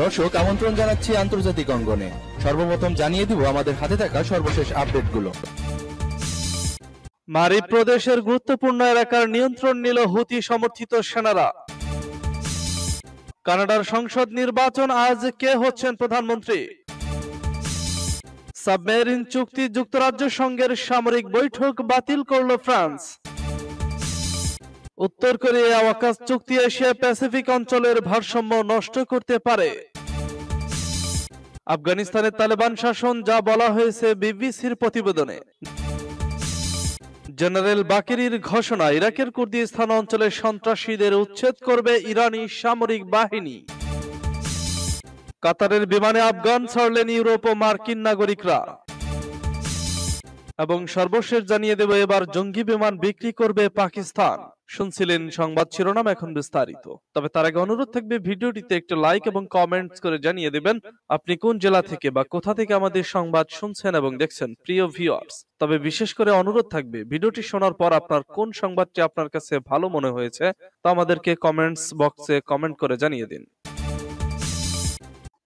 দর্শক আমন্ত্রণ জানাচ্ছি আন্তর্জাতিক অঙ্গনে সর্বপ্রথম জানিয়ে দিব আমাদের হাতে থাকা সর্বশেষ আপডেটগুলো মারি প্রদেশের গুরুত্বপূর্ণ এলাকার নিয়ন্ত্রণ নিল হুতি সমর্থিত সেনারা কানাডার সংসদ নির্বাচন আজ কে হচ্ছেন প্রধানমন্ত্রী সাবমেরিন চুক্তি যুক্তরাজ্য সংঘের সামরিক বৈঠক বাতিল করল ফ্রান্স উত্তর কোরিয়া ওয়াকাস চুক্তি এশিয়া প্যাসিফিক অঞ্চলের ভারসাম্য নষ্ট করতে পারে আফগানিস্তানে তালেবান শাসন যা বলা হয়েছে বিবিসির প্রতিবেদনে জেনারেল বাকেরির ঘোষণা ইরাকের কুর্দিস্তান অঞ্চলে সন্ত্রাসীদের উচ্ছেদ করবে ইরানি সামরিক বাহিনী কাতারের বিমানে আফগান ছাড়লেন ইউরোপ ও মার্কিন নাগরিকরা এবং সর্বশেষ জানিয়ে দেব এবার জঙ্গি বিমান বিক্রি করবে পাকিস্তান শুনছিলেন সংবাদ শিরোনাম এখন বিস্তারিত তবে তার আগে অনুরোধ থাকবে ভিডিওটিতে একটা লাইক এবং কমেন্টস করে জানিয়ে দেবেন আপনি কোন জেলা থেকে বা কোথা থেকে আমাদের সংবাদ শুনছেন এবং দেখছেন প্রিয় ভিউয়ার্স তবে বিশেষ করে অনুরোধ থাকবে ভিডিওটি শোনার পর আপনার কোন সংবাদটি আপনার কাছে ভালো মনে হয়েছে তা আমাদেরকে কমেন্টস বক্সে কমেন্ট করে জানিয়ে দিন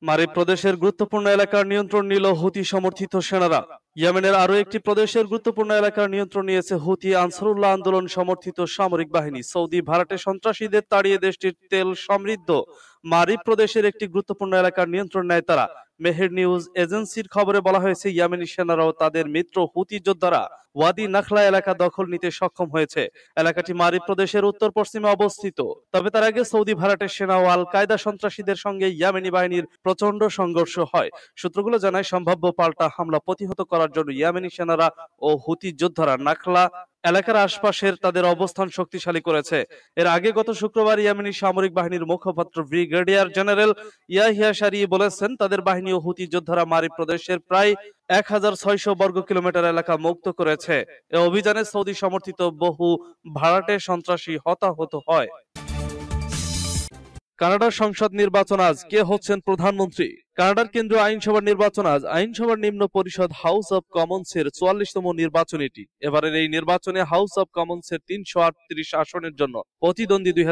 মারে প্রদেশের গুরুত্বপূর্ণ এলাকার নিয়ন্ত্রণ নিল হুতি সমর্থিত সেনারা ইয়েমেনের আরও একটি প্রদেশের গুরুত্বপূর্ণ এলাকার নিয়ন্ত্রণ নিয়েছে হুতি আনসারুল্লাহ আন্দোলন সমর্থিত সামরিক বাহিনী সৌদি ভাড়াটে সন্ত্রাসীদের তাড়িয়ে দেশটির তেল সমৃদ্ধ মারিব প্রদেশের একটি গুরুত্বপূর্ণ এলাকার নিয়ন্ত্রণ নেয় তারা মেহের নিউজ এজেন্সির খবরে বলা হয়েছে ইয়ামেনি সেনারাও তাদের মিত্র হুতি যোদ্ধারা ওয়াদি নাখলা এলাকা দখল নিতে সক্ষম হয়েছে এলাকাটি মারিব প্রদেশের উত্তর পশ্চিমে অবস্থিত তবে তার আগে সৌদি ভাড়াটের সেনা ও আল কায়দা সন্ত্রাসীদের সঙ্গে ইয়ামেনি বাহিনীর প্রচন্ড সংঘর্ষ হয় সূত্রগুলো জানায় সম্ভাব্য পাল্টা হামলা প্রতিহত করার জন্য ইয়ামেনি সেনারা ও হুতি যোদ্ধারা নাখলা এলাকার আশপাশের তাদের অবস্থান শক্তিশালী করেছে এর আগে গত শুক্রবার ইয়ামিনী সামরিক বাহিনীর মুখপাত্র ব্রিগেডিয়ার জেনারেল ইয়াহিয়া সারি বলেছেন তাদের বাহিনী ও হুতি যোদ্ধারা মারি প্রদেশের প্রায় এক হাজার বর্গ কিলোমিটার এলাকা মুক্ত করেছে এ অভিযানে সৌদি সমর্থিত বহু ভাড়াটে সন্ত্রাসী হতাহত হয় কানাডার সংসদ নির্বাচন আজ কে হচ্ছেন প্রধানমন্ত্রী কানাডার কেন্দ্রীয় আইনসভার নির্বাচন আজ আইনসভার নিম্ন পরিষদ হাউস অব কমন্সের চুয়াল্লিশতম নির্বাচন এটি এবারের এই নির্বাচনে হাউস অব কমন্সের তিনশো আটত্রিশ আসনের জন্য প্রতিদ্বন্দ্বী দুই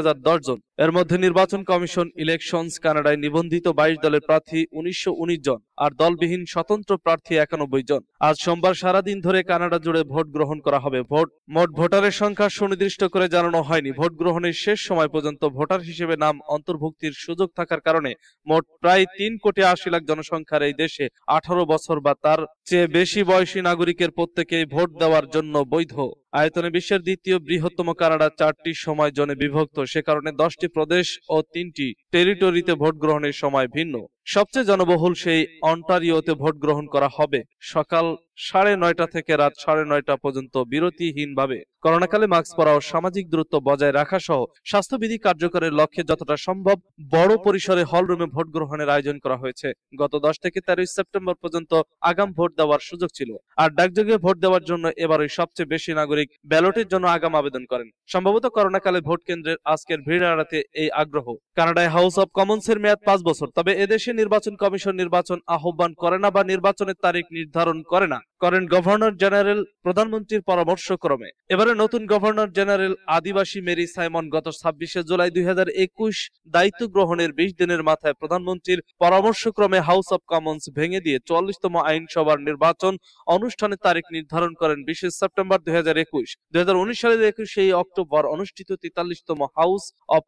জন এর মধ্যে নির্বাচন কমিশন ইলেকশনস কানাডায় নিবন্ধিত বাইশ দলের প্রার্থী উনিশশো জন আর দলবিহীন স্বতন্ত্র প্রার্থী একানব্বই জন আজ সোমবার সারাদিন ধরে কানাডা জুড়ে ভোট গ্রহণ করা হবে ভোট মোট ভোটারের সংখ্যা সুনির্দিষ্ট করে জানানো হয়নি ভোট গ্রহণের শেষ সময় পর্যন্ত ভোটার হিসেবে নাম অন্তর্ভুক্তির সুযোগ থাকার কারণে মোট প্রায় তিন কোটি আশি লাখ জনসংখ্যার এই দেশে আঠারো বছর বা তার চেয়ে বেশি বয়সী নাগরিকের প্রত্যেকেই ভোট দেওয়ার জন্য বৈধ আয়তনে বিশ্বের দ্বিতীয় বৃহত্তম কানাডা চারটি সময় জনে বিভক্ত সে কারণে দশটি প্রদেশ ও তিনটি টেরিটরিতে ভোট গ্রহণের সময় ভিন্ন সবচেয়ে জনবহুল সেই অন্টারিওতে ভোট গ্রহণ করা হবে সকাল সাড়ে নয়টা থেকে রাত সাড়ে নয়টা পর্যন্ত বিরতিহীনভাবে করোনাকালে মাস্ক পরা ও সামাজিক দূরত্ব বজায় রাখা সহ স্বাস্থ্যবিধি কার্যকরের লক্ষ্যে যতটা সম্ভব বড় পরিসরে হলরুমে ভোট গ্রহণের আয়োজন করা হয়েছে গত দশ থেকে তেরোই সেপ্টেম্বর পর্যন্ত আগাম ভোট দেওয়ার সুযোগ ছিল আর ডাকযোগে ভোট দেওয়ার জন্য এবারই সবচেয়ে বেশি নাগরিক নাগরিক ব্যালটের জন্য আগাম আবেদন করেন সম্ভবত করোনাকালে ভোট কেন্দ্রের আজকের ভিড় এড়াতে এই আগ্রহ কানাডায় হাউস অব কমন্স এর মেয়াদ পাঁচ বছর তবে এদেশে নির্বাচন কমিশন নির্বাচন আহ্বান করে না বা নির্বাচনের তারিখ নির্ধারণ করে না করেন গভর্নর জেনারেল প্রধানমন্ত্রীর পরামর্শ ক্রমে এবারে নতুন গভর্নর জেনারেল আদিবাসী মেরি সাইমন গত ছাব্বিশে জুলাই দুই দায়িত্ব গ্রহণের বিশ দিনের মাথায় প্রধানমন্ত্রীর পরামর্শ ক্রমে হাউস অব কমন্স ভেঙে দিয়ে চল্লিশতম আইনসভার নির্বাচন অনুষ্ঠানের তারিখ নির্ধারণ করেন বিশে সেপ্টেম্বর দুই একুশ দুই হাজার উনিশ সালের অক্টোবর অনুষ্ঠিত তেতাল্লিশতম হাউস অব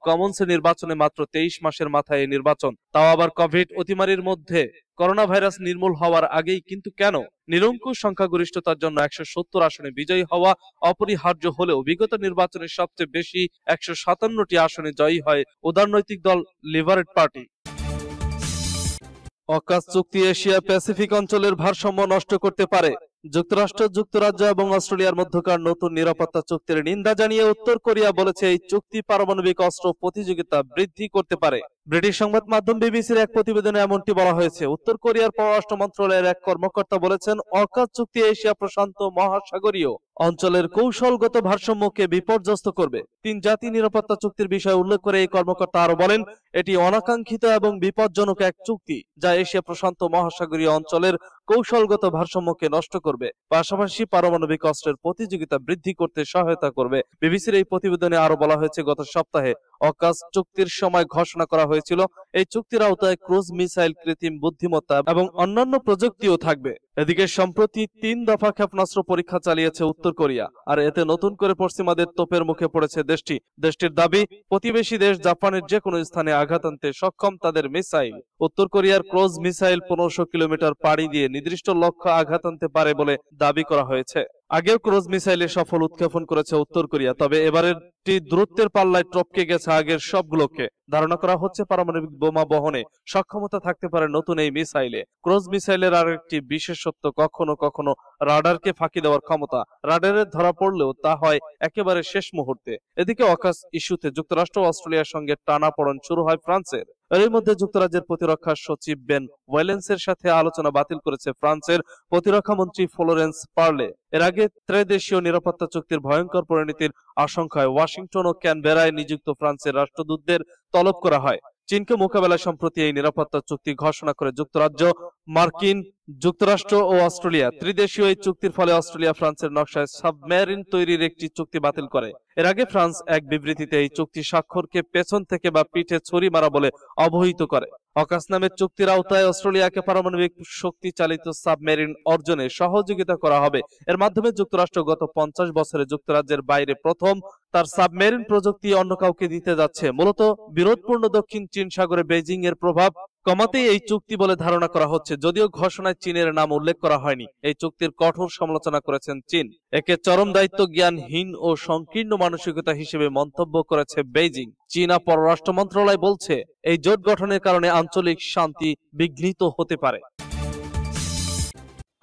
নির্বাচনে মাত্র তেইশ মাসের মাথায় নির্বাচন তাও আবার কোভিড অতিমারির মধ্যে করোনা ভাইরাস নির্মূল হওয়ার আগেই কিন্তু কেন নিরঙ্কুশ সংখ্যাগরিষ্ঠতার জন্য একশো সত্তর আসনে বিজয়ী হওয়া অপরিহার্য হলেও বিগত নির্বাচনে সবচেয়ে বেশি একশো সাতান্নটি আসনে জয়ী হয় উদারনৈতিক দল লিবারেট পার্টি অকাশ চুক্তি এশিয়া প্যাসিফিক অঞ্চলের ভারসাম্য নষ্ট করতে পারে যুক্তরাষ্ট্র যুক্তরাজ্য এবং অস্ট্রেলিয়ার মধ্যকার নতুন নিরাপত্তা চুক্তির নিন্দা জানিয়ে উত্তর কোরিয়া বলেছে এই চুক্তি পারমাণবিক অস্ত্র প্রতিযোগিতা বৃদ্ধি করতে পারে ব্রিটিশ সংবাদ মাধ্যম বিবিসির এক প্রতিবেদনে এমনটি বলা হয়েছে উত্তর কোরিয়ার পররাষ্ট্র মন্ত্রণালয়ের এক কর্মকর্তা বলেছেন অকাজ চুক্তি এশিয়া প্রশান্ত মহাসাগরীয় অঞ্চলের কৌশলগত ভারসাম্যকে বিপর্যস্ত করবে তিন জাতি নিরাপত্তা চুক্তির বিষয়ে উল্লেখ করে এই কর্মকর্তা আরো বলেন এটি অনাকাঙ্ক্ষিত এবং বিপজ্জনক এক চুক্তি যা এশিয়া প্রশান্ত মহাসাগরীয় অঞ্চলের কৌশলগত ভারসাম্যকে নষ্ট করবে পাশাপাশি পারমাণবিক অস্ত্রের প্রতিযোগিতা বৃদ্ধি করতে সহায়তা করবে বিবিসির এই প্রতিবেদনে আরো বলা হয়েছে গত সপ্তাহে অকাশ চুক্তির সময় ঘোষণা করা হয়েছিল এই চুক্তির আওতায় ক্রুজ মিসাইল কৃত্রিম বুদ্ধিমত্তা এবং অন্যান্য প্রযুক্তিও থাকবে এদিকে সম্প্রতি তিন দফা ক্ষেপণাস্ত্র পরীক্ষা চালিয়েছে উত্তর কোরিয়া আর এতে নতুন করে পশ্চিমাদের তোপের মুখে পড়েছে দেশটি দেশটির দাবি প্রতিবেশী দেশ জাপানের যে কোনো স্থানে আঘাত আনতে সক্ষম তাদের মিসাইল উত্তর কোরিয়ার ক্রোজ মিসাইল পনেরোশো কিলোমিটার পাড়ি দিয়ে নির্দিষ্ট লক্ষ্য আঘাত আনতে পারে বলে দাবি করা হয়েছে আগেও ক্রোজ মিসাইলে সফল উৎক্ষেপণ করেছে উত্তর কোরিয়া তবে এবারেরটি দূরত্বের পাল্লায় টপকে গেছে আগের সবগুলোকে ধারণা করা হচ্ছে পারমাণবিক বোমা বহনে সক্ষমতা থাকতে পারে নতুন এই মিসাইলে ক্রোজ মিসাইলের আর একটি বিশেষত্ব কখনো কখনো রাডারকে ফাঁকি দেওয়ার ক্ষমতা রাডারে ধরা পড়লেও তা হয় একেবারে শেষ মুহূর্তে এদিকে অকাশ ইস্যুতে যুক্তরাষ্ট্র অস্ট্রেলিয়ার সঙ্গে টানা পড়ন শুরু হয় ফ্রান্সের এর মধ্যে যুক্তরাজ্যের প্রতিরক্ষা সচিব বেন ওয়েলেন্সের সাথে আলোচনা বাতিল করেছে ফ্রান্সের প্রতিরক্ষা মন্ত্রী ফ্লোরেন্স পার্লে এর আগে ত্রয়দেশীয় নিরাপত্তা চুক্তির ভয়ঙ্কর পরিণতির আশঙ্কায় ওয়াশিংটন ও ক্যানবেরায় নিযুক্ত ফ্রান্সের রাষ্ট্রদূতদের তলব করা হয় চীনকে মোকাবেলায় সম্প্রতি এই নিরাপত্তা চুক্তি ঘোষণা করে যুক্তরাজ্য মার্কিন যুক্তরাষ্ট্র ও অস্ট্রেলিয়া ত্রিদেশীয় এই চুক্তির ফলে অস্ট্রেলিয়া ফ্রান্সের নকশায় সাবমেরিন তৈরির একটি চুক্তি বাতিল করে এর আগে ফ্রান্স এক বিবৃতিতে এই চুক্তি স্বাক্ষরকে পেছন থেকে বা পিঠে ছড়ি মারা বলে অবহিত করে অকাস নামের চুক্তির আওতায় অস্ট্রেলিয়াকে পারমাণবিক শক্তি চালিত সাবমেরিন অর্জনে সহযোগিতা করা হবে এর মাধ্যমে যুক্তরাষ্ট্র গত পঞ্চাশ বছরে যুক্তরাজ্যের বাইরে প্রথম তার সাবমেরিন প্রযুক্তি অন্য কাউকে দিতে যাচ্ছে মূলত বিরোধপূর্ণ দক্ষিণ চীন সাগরে বেজিং এর প্রভাব কমাতেই এই চুক্তি বলে ধারণা করা হচ্ছে যদিও ঘোষণায় চীনের নাম উল্লেখ করা হয়নি এই চুক্তির কঠোর সমালোচনা করেছেন চীন একে চরম দায়িত্ব জ্ঞানহীন ও সংকীর্ণ মানসিকতা হিসেবে মন্তব্য করেছে বেইজিং চীনা পররাষ্ট্র মন্ত্রণালয় বলছে এই জোট গঠনের কারণে আঞ্চলিক শান্তি বিঘ্নিত হতে পারে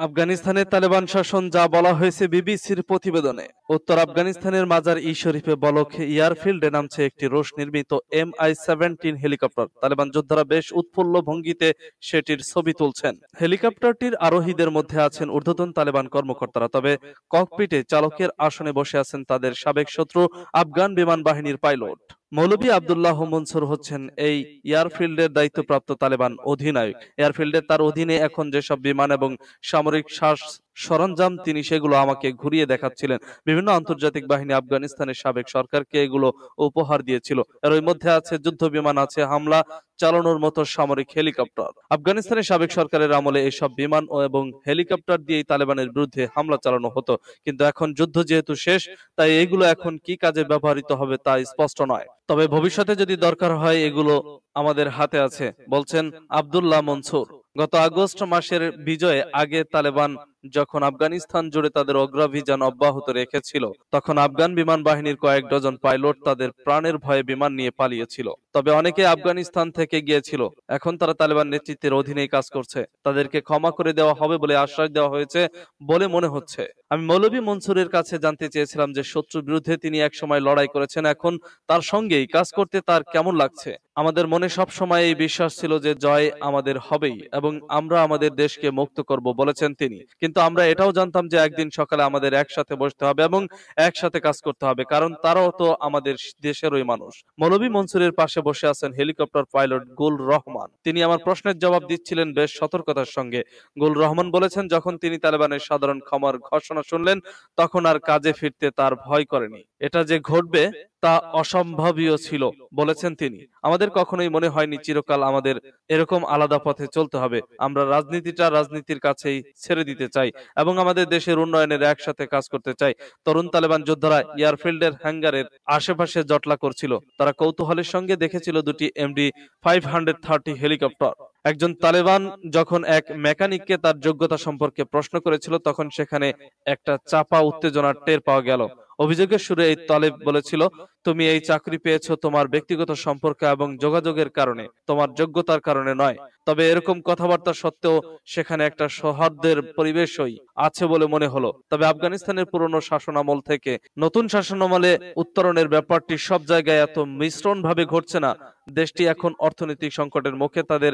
আফগানিস্তানে তালেবান শাসন যা বলা হয়েছে বিবিসির প্রতিবেদনে উত্তর আফগানিস্তানের মাজার ই শরীফে বলক এয়ারফিল্ডে নামছে একটি রোশ নির্মিত M I seventeen helicopter Taliban যোদ্ধারা বেশ উৎফুল্ল ভঙ্গিতে সেটির ছবি তুলছেন হেলিকপ্টারটির আরোহীদের মধ্যে আছেন ঊর্ধ্বতন তালেবান কর্মকর্তারা তবে ককপিটে চালকের আসনে বসে আছেন তাদের সাবেক শত্রু আফগান বিমান বাহিনীর পাইলট মৌলভী আবদুল্লাহ মনসুর হচ্ছেন এই এয়ারফিল্ডের দায়িত্বপ্রাপ্ত তালেবান অধিনায়ক এয়ারফিল্ডে তার অধীনে এখন যেসব বিমান এবং সামরিক শ্বাস সরঞ্জাম তিনি সেগুলো আমাকে ঘুরিয়ে দেখাচ্ছিলেন বিভিন্ন আন্তর্জাতিক বাহিনী আফগানিস্তানের সাবেক সরকারকে এগুলো উপহার দিয়েছিল এর ওই মধ্যে আছে যুদ্ধ বিমান আছে হামলা চালানোর মতো সামরিক হেলিকপ্টার আফগানিস্তানের সাবেক সরকারের আমলে এইসব বিমান এবং হেলিকপ্টার দিয়ে তালেবানের বিরুদ্ধে হামলা চালানো হতো কিন্তু এখন যুদ্ধ যেহেতু শেষ তাই এগুলো এখন কি কাজে ব্যবহৃত হবে তা স্পষ্ট নয় তবে ভবিষ্যতে যদি দরকার হয় এগুলো আমাদের হাতে আছে বলছেন আবদুল্লাহ মনসুর গত আগস্ট মাসের বিজয়ে আগে তালেবান যখন আফগানিস্তান জুড়ে তাদের অগ্রাভিযান অব্যাহত রেখেছিল তখন আফগান বিমান বাহিনীর কয়েক ডজন পাইলট তাদের প্রাণের ভয়ে বিমান নিয়ে পালিয়েছিল তবে অনেকে আফগানিস্তান থেকে গিয়েছিল এখন তারা তালেবান নেতৃত্বের অধীনেই কাজ করছে তাদেরকে ক্ষমা করে দেওয়া হবে বলে আশ্বাস দেওয়া হয়েছে বলে মনে হচ্ছে আমি মৌলভী মনসুরের কাছে জানতে চেয়েছিলাম যে শত্রুর বিরুদ্ধে তিনি এক সময় লড়াই করেছেন এখন তার সঙ্গেই কাজ করতে তার কেমন লাগছে আমাদের মনে সব সময় এই বিশ্বাস ছিল যে জয় আমাদের হবেই এবং আমরা আমাদের দেশকে মুক্ত করব বলেছেন তিনি কিন্তু কিন্তু আমরা এটাও জানতাম যে একদিন সকালে আমাদের একসাথে বসতে হবে এবং একসাথে কাজ করতে হবে কারণ তারাও তো আমাদের দেশেরই মানুষ মৌলভী মনসুরের পাশে বসে আছেন হেলিকপ্টার পাইলট গুল রহমান তিনি আমার প্রশ্নের জবাব দিচ্ছিলেন বেশ সতর্কতার সঙ্গে গুল রহমান বলেছেন যখন তিনি তালেবানের সাধারণ ক্ষমার ঘোষণা শুনলেন তখন আর কাজে ফিরতে তার ভয় করেনি এটা যে ঘটবে তা অসম্ভবীয় ছিল বলেছেন তিনি আমাদের কখনোই মনে হয়নি চিরকাল আমাদের এরকম আলাদা পথে চলতে হবে আমরা রাজনীতিটা রাজনীতির কাছেই ছেড়ে দিতে চাই এবং আমাদের দেশের উন্নয়নের একসাথে কাজ করতে চাই তরুণ তালেবান যোদ্ধারা এয়ারফিল্ডের হ্যাঙ্গারের আশেপাশে জটলা করছিল তারা কৌতূহলের সঙ্গে দেখেছিল দুটি MD five hundred thirty helicopter একজন তালেবান যখন এক মেকানিককে তার যোগ্যতা সম্পর্কে প্রশ্ন করেছিল তখন সেখানে একটা চাপা উত্তেজনার টের পাওয়া গেল অভিযোগের সুরে এই তালেব বলেছিল তুমি এই চাকরি পেয়েছ তোমার ব্যক্তিগত সম্পর্ক এবং যোগাযোগের কারণে তোমার যোগ্যতার কারণে নয় তবে এরকম কথাবার্তা সত্ত্বেও সেখানে একটা সৌহার্দ্যের পরিবেশই আছে বলে মনে হলো তবে আফগানিস্তানের পুরনো শাসনামল থেকে নতুন শাসনামলে উত্তরণের ব্যাপারটি সব জায়গায় এত মিশ্রণ ভাবে ঘটছে না দেশটি এখন অর্থনৈতিক সংকটের মুখে তাদের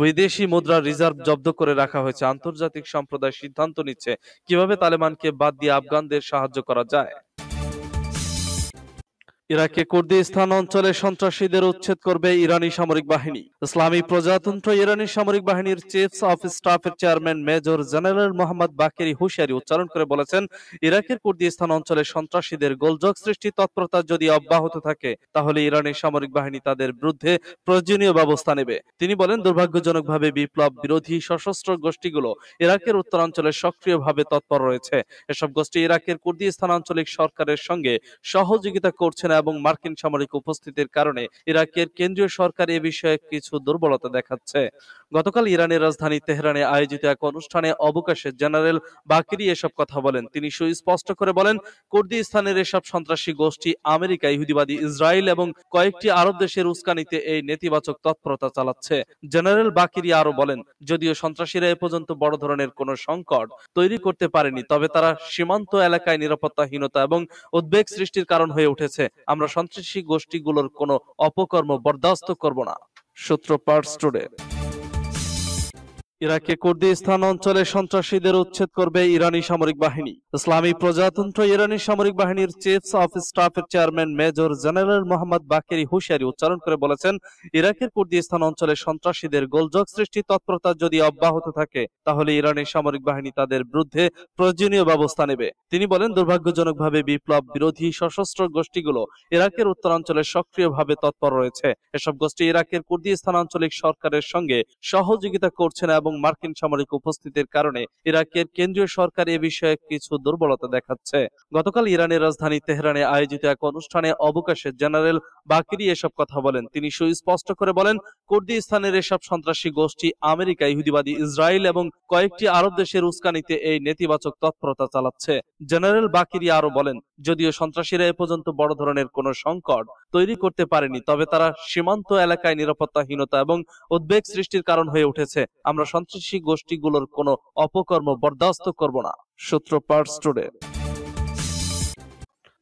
বিদেশি মুদ্রা রিজার্ভ জব্দ করে রাখা হয়েছে আন্তর্জাতিক সম্প্রদায় সিদ্ধান্ত নিচ্ছে কিভাবে তালেবানকে বাদ দিয়ে আফগানদের সাহায্য করা যায় ইরাকে কুর্দিস্তান অঞ্চলে সন্ত্রাসীদের উচ্ছেদ করবে ইরানি সামরিক বাহিনী ইসলামী প্রজাতন্ত্র ইরানি সামরিক বাহিনীর চিফস অফ স্টাফের chairman major general Mohammad Bagheri হুশিয়ারি উচ্চারণ করে বলেছেন ইরাকের কুর্দিস্তান অঞ্চলে সন্ত্রাসীদের গোলযোগ সৃষ্টি তৎপরতা যদি অব্যাহত থাকে তাহলে ইরানি সামরিক বাহিনী তাদের বিরুদ্ধে প্রয়োজনীয় ব্যবস্থা নেবে তিনি বলেন দুর্ভাগ্যজনকভাবে বিপ্লব বিরোধী সশস্ত্র গোষ্ঠীগুলো ইরাকের উত্তরাঞ্চলে সক্রিয়ভাবে তৎপর রয়েছে এসব গোষ্ঠী ইরাকের কুর্দিস্তান আঞ্চলিক সরকারের সঙ্গে সহযোগিতা করছে না এবং মার্কিন সামরিক উপস্থিতির কারণে ইরাকের কেন্দ্রীয় সরকার এ বিষয়ে কিছু দুর্বলতা দেখাচ্ছে গতকাল ইরানের রাজধানী তেহরানে আয়োজিত এক অনুষ্ঠানে অবকাশে জেনারেল বাকিরি এসব কথা বলেন তিনি সুস্পষ্ট করে বলেন কুর্দিস্তানের এসব সন্ত্রাসী গোষ্ঠী আমেরিকা ইহুদিবাদী ইসরায়েল এবং কয়েকটি আরব দেশের উস্কানিতে এই নেতিবাচক তৎপরতা চালাচ্ছে জেনারেল বাকিরি আরো বলেন যদিও সন্ত্রাসীরা এ পর্যন্ত বড় ধরনের কোন সংকট তৈরি করতে পারেনি তবে তারা সীমান্ত এলাকায় নিরাপত্তাহীনতা এবং উদ্বেগ সৃষ্টির কারণ হয়ে উঠেছে আমরা সন্ত্রাসী গোষ্ঠীগুলোর কোনো অপকর্ম বরদাস্ত করব না সূত্র পার্ট স্টুডেন্ট ইরাকে কুর্দি স্থান অঞ্চলে সন্ত্রাসীদের উচ্ছেদ করবে ইরানি সামরিক বাহিনী ইসলামী প্রজাতন্ত্র ইরানি সামরিক বাহিনীর চিফ অফ স্টাফের chairman major general Mohammad Bagheri হুশিয়ারি উচ্চারণ করে বলেছেন ইরাকের কুর্দি স্থান অঞ্চলে সন্ত্রাসীদের গোলযোগ সৃষ্টি তৎপরতা যদি অব্যাহত থাকে তাহলে ইরানি সামরিক বাহিনী তাদের বিরুদ্ধে প্রয়োজনীয় ব্যবস্থা নেবে তিনি বলেন দুর্ভাগ্যজনকভাবে বিপ্লব বিরোধী সশস্ত্র গোষ্ঠীগুলো ইরাকের উত্তরাঞ্চলে সক্রিয়ভাবে তৎপর রয়েছে এসব গোষ্ঠী ইরাকের কুর্দি স্থান আঞ্চলিক সরকারের সঙ্গে সহযোগিতা করছে না এবং মার্কিন সামরিক উপস্থিতির কারণে ইরাকের কেন্দ্রীয় সরকার এ বিষয়ে কিছু দুর্বলতা দেখাচ্ছে গতকাল ইরানের রাজধানী তেহরানে আয়োজিত এক অনুষ্ঠানে অবকাশের জেনারেল বাকিরি এসব কথা বলেন তিনি সুস্পষ্ট করে বলেন কুর্দিস্তানের এসব সন্ত্রাসী গোষ্ঠী আমেরিকা ইহুদিবাদী ইসরায়েল এবং কয়েকটি আরব দেশের উস্কানিতে এই নেতিবাচক তৎপরতা চালাচ্ছে জেনারেল বাকিরি আরো বলেন যদিও সন্ত্রাসীরা এ পর্যন্ত বড় ধরনের কোনো সংকট তৈরি করতে পারেনি তবে তারা সীমান্ত এলাকায় নিরাপত্তাহীনতা এবং উদ্বেগ সৃষ্টির কারণ হয়ে উঠেছে আমরা সন্ত্রাসী গোষ্ঠীগুলোর কোনো অপকর্ম বরদাস্ত করব না সূত্র পার্স টুডে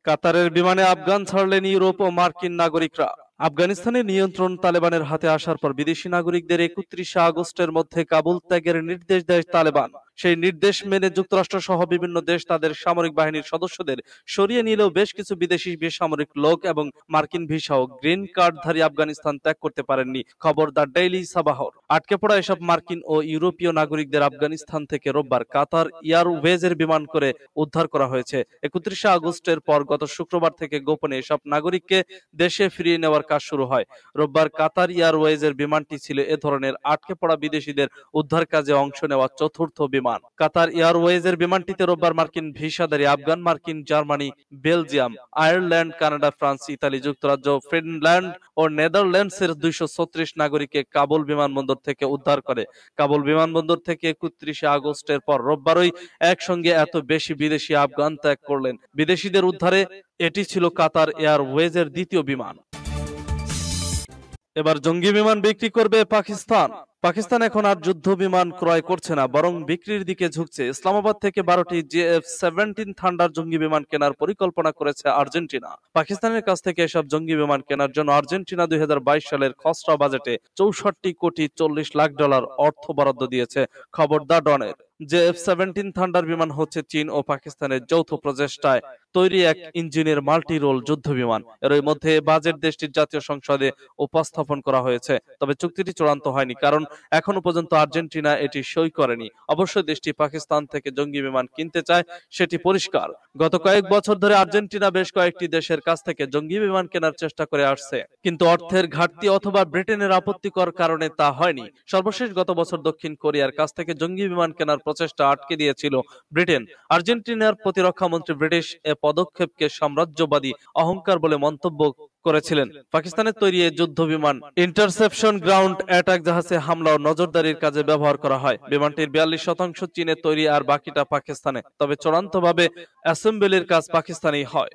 কাতারের বিমানে আফগান ছাড়লেন ইউরোপ ও মার্কিন নাগরিকরা আফগানিস্তানের নিয়ন্ত্রণ তালেবানের হাতে আসার পর বিদেশি নাগরিকদের একত্রিশে আগস্টের মধ্যে কাবুল ত্যাগের নির্দেশ দেয় তালেবান সেই নির্দেশ মেনে যুক্তরাষ্ট্র সহ বিভিন্ন দেশ তাদের সামরিক বাহিনীর সদস্যদের সরিয়ে নিলেও বেশ কিছু বিদেশি বেসামরিক লোক এবং মার্কিন ভিসা ও গ্রিন কার্ডধারী আফগানিস্তান ত্যাগ করতে পারেননি খবর দ্য ডেইলি সাবাহর আটকে পড়া এসব মার্কিন ও ইউরোপীয় নাগরিকদের আফগানিস্তান থেকে রোববার কাতার এয়ারওয়েজের বিমান করে উদ্ধার করা হয়েছে একত্রিশে আগস্টের পর গত শুক্রবার থেকে গোপনে এসব নাগরিককে দেশে ফিরিয়ে নেওয়ার কাজ শুরু হয় রোববার কাতার এয়ারওয়েজের বিমানটি ছিল এ ধরনের আটকে পড়া বিদেশিদের উদ্ধার কাজে অংশ নেওয়া চতুর্থ বিমান মান কাতার এয়ারওয়েজ এর বিমানটিতে রোববার মার্কিন ভিসাদারী আফগান মার্কিন Germany Belgium Ireland Canada France Italy যুক্তরাজ্য ফিনল্যান্ড ও নেদারল্যান্ডস এর দুইশো নাগরিককে কাবুল বিমানবন্দর থেকে উদ্ধার করে কাবুল বিমানবন্দর থেকে একত্রিশে আগস্টের পর রোববারই একসঙ্গে এত বেশি বিদেশি আফগান ত্যাগ করলেন বিদেশিদের উদ্ধারে এটি ছিল কাতার এয়ারওয়েজ এর দ্বিতীয় বিমান এবার জঙ্গি বিমান বিক্রি করবে পাকিস্তান পাকিস্তান এখন আর যুদ্ধ বিমান ক্রয় করছে না বরং বিক্রির দিকে ঝুঁকছে ইসলামাবাদ থেকে বারোটি জে এফ সেভেন্টিন থান্ডার জঙ্গি বিমান কেনার পরিকল্পনা করেছে আর্জেন্টিনা পাকিস্তানের কাছ থেকে এসব জঙ্গি বিমান কেনার জন্য আর্জেন্টিনা দুই সালের খসড়া বাজেটে চৌষট্টি কোটি চল্লিশ লাখ ডলার অর্থ বরাদ্দ দিয়েছে খবর দ্য ডনের যে এফ সেভেন্টিন থান্ডার বিমান হচ্ছে চীন ও পাকিস্তানের যৌথ প্রচেষ্টায় তৈরি এক ইঞ্জিনের মাল্টি রোল যুদ্ধ বিমান এর মধ্যে বাজেট দেশটির জাতীয় সংসদে উপস্থাপন করা হয়েছে তবে চুক্তিটি চূড়ান্ত হয়নি কারণ এখনো পর্যন্ত আর্জেন্টিনা এটি সই করেনি অবশ্য দেশটি পাকিস্তান থেকে জঙ্গি বিমান কিনতে চায় সেটি পরিষ্কার গত কয়েক বছর ধরে আর্জেন্টিনা বেশ কয়েকটি দেশের কাছ থেকে জঙ্গি বিমান কেনার চেষ্টা করে আসছে কিন্তু অর্থের ঘাটতি অথবা ব্রিটেনের আপত্তিকর কারণে তা হয়নি সর্বশেষ গত বছর দক্ষিণ কোরিয়ার কাছ থেকে জঙ্গি বিমান কেনার প্রচেষ্টা আটকে দিয়েছিল ব্রিটেন আর্জেন্টিনার প্রতিরক্ষা মন্ত্রী ব্রিটিশ এ পদক্ষেপকে সাম্রাজ্যবাদী অহংকার বলে মন্তব্য করেছিলেন পাকিস্তানের তৈরি যুদ্ধ বিমান ইন্টারসেপশন গ্রাউন্ড অ্যাটাক জাহাজে হামলা ও নজরদারির কাজে ব্যবহার করা হয় বিমানটির বিয়াল্লিশ শতাংশ চীনে তৈরি আর বাকিটা পাকিস্তানে তবে চূড়ান্তভাবে অ্যাসেম্বলির কাজ পাকিস্তানেই হয়